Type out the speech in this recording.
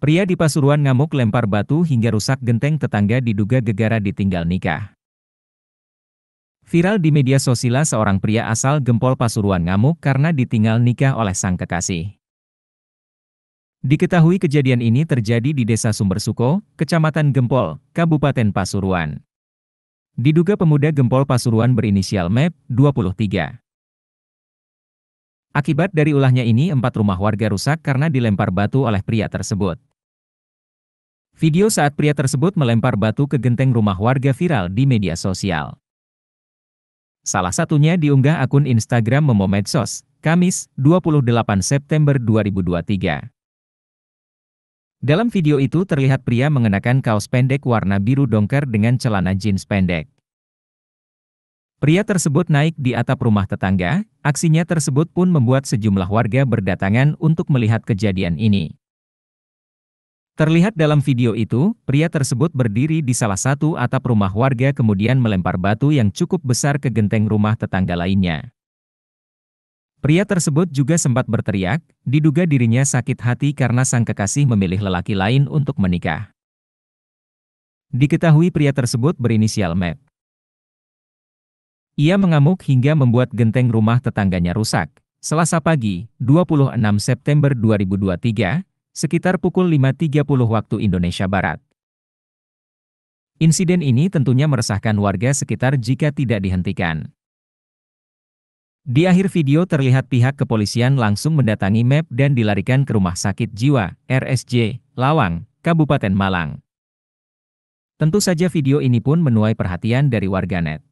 Pria di Pasuruan ngamuk lempar batu hingga rusak genteng tetangga diduga gegara ditinggal nikah. Viral di media sosial seorang pria asal Gempol Pasuruan ngamuk karena ditinggal nikah oleh sang kekasih. Diketahui kejadian ini terjadi di Desa Sumbersuko, Kecamatan Gempol, Kabupaten Pasuruan. Diduga pemuda Gempol Pasuruan berinisial MEP, 23. Akibat dari ulahnya ini empat rumah warga rusak karena dilempar batu oleh pria tersebut. Video saat pria tersebut melempar batu ke genteng rumah warga viral di media sosial. Salah satunya diunggah akun Instagram Momomedsos, Kamis, 28 September 2023. Dalam video itu terlihat pria mengenakan kaos pendek warna biru dongker dengan celana jeans pendek. Pria tersebut naik di atap rumah tetangga, aksinya tersebut pun membuat sejumlah warga berdatangan untuk melihat kejadian ini. Terlihat dalam video itu, pria tersebut berdiri di salah satu atap rumah warga kemudian melempar batu yang cukup besar ke genteng rumah tetangga lainnya. Pria tersebut juga sempat berteriak, diduga dirinya sakit hati karena sang kekasih memilih lelaki lain untuk menikah. Diketahui pria tersebut berinisial Matt. E Ia mengamuk hingga membuat genteng rumah tetangganya rusak. Selasa pagi, 26 September 2023, sekitar pukul 5.30 waktu Indonesia Barat. Insiden ini tentunya meresahkan warga sekitar jika tidak dihentikan. Di akhir video terlihat pihak kepolisian langsung mendatangi MEP dan dilarikan ke Rumah Sakit Jiwa, RSJ, Lawang, Kabupaten Malang. Tentu saja video ini pun menuai perhatian dari warganet.